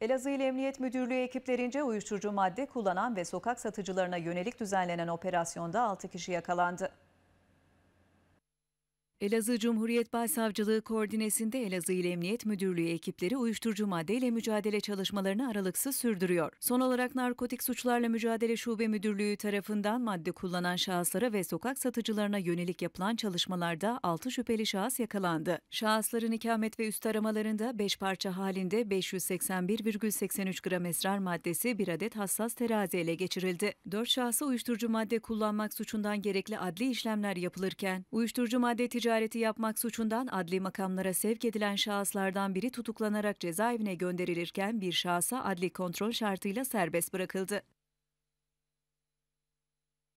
Elazığ İl Emniyet Müdürlüğü ekiplerince uyuşturucu madde kullanan ve sokak satıcılarına yönelik düzenlenen operasyonda 6 kişi yakalandı. Elazığ Cumhuriyet Başsavcılığı koordinesinde Elazığ İl Emniyet Müdürlüğü ekipleri uyuşturucu maddeyle mücadele çalışmalarını aralıksız sürdürüyor. Son olarak Narkotik Suçlarla Mücadele Şube Müdürlüğü tarafından madde kullanan şahıslara ve sokak satıcılarına yönelik yapılan çalışmalarda 6 şüpheli şahıs yakalandı. Şahısların ikamet ve üst aramalarında 5 parça halinde 581,83 gram esrar maddesi bir adet hassas terazi ele geçirildi. 4 şahsa uyuşturucu madde kullanmak suçundan gerekli adli işlemler yapılırken uyuşturucu madde ticaret ticareti yapmak suçundan adli makamlara sevk edilen şahıslardan biri tutuklanarak cezaevine gönderilirken bir şahsa adli kontrol şartıyla serbest bırakıldı.